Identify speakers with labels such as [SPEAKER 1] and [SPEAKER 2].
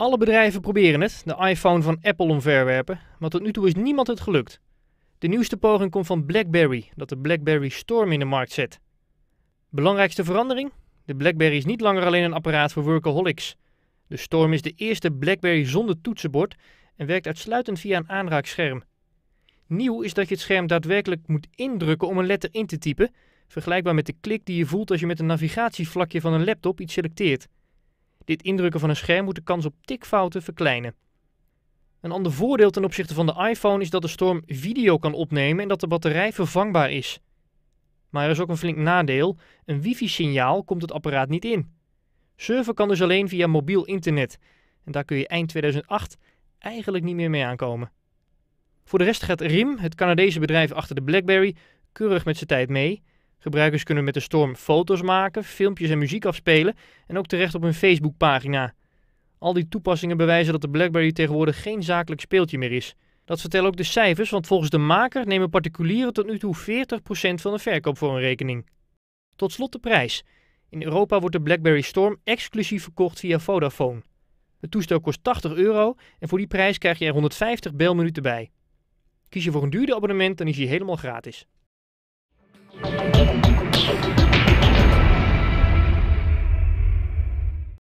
[SPEAKER 1] Alle bedrijven proberen het, de iPhone van Apple omverwerpen, maar tot nu toe is niemand het gelukt. De nieuwste poging komt van BlackBerry, dat de BlackBerry Storm in de markt zet. Belangrijkste verandering? De BlackBerry is niet langer alleen een apparaat voor workaholics. De Storm is de eerste BlackBerry zonder toetsenbord en werkt uitsluitend via een aanraakscherm. Nieuw is dat je het scherm daadwerkelijk moet indrukken om een letter in te typen, vergelijkbaar met de klik die je voelt als je met een navigatievlakje van een laptop iets selecteert. Dit indrukken van een scherm moet de kans op tikfouten verkleinen. Een ander voordeel ten opzichte van de iPhone is dat de Storm video kan opnemen en dat de batterij vervangbaar is. Maar er is ook een flink nadeel: een wifi-signaal komt het apparaat niet in. Surfen kan dus alleen via mobiel internet. En daar kun je eind 2008 eigenlijk niet meer mee aankomen. Voor de rest gaat RIM, het Canadese bedrijf achter de BlackBerry, keurig met zijn tijd mee. Gebruikers kunnen met de storm foto's maken, filmpjes en muziek afspelen en ook terecht op hun Facebookpagina. Al die toepassingen bewijzen dat de BlackBerry tegenwoordig geen zakelijk speeltje meer is. Dat vertellen ook de cijfers, want volgens de maker nemen particulieren tot nu toe 40% van de verkoop voor een rekening. Tot slot de prijs. In Europa wordt de BlackBerry Storm exclusief verkocht via Vodafone. Het toestel kost 80 euro en voor die prijs krijg je er 150 belminuten bij. Kies je voor een duurder abonnement, dan is hij helemaal gratis.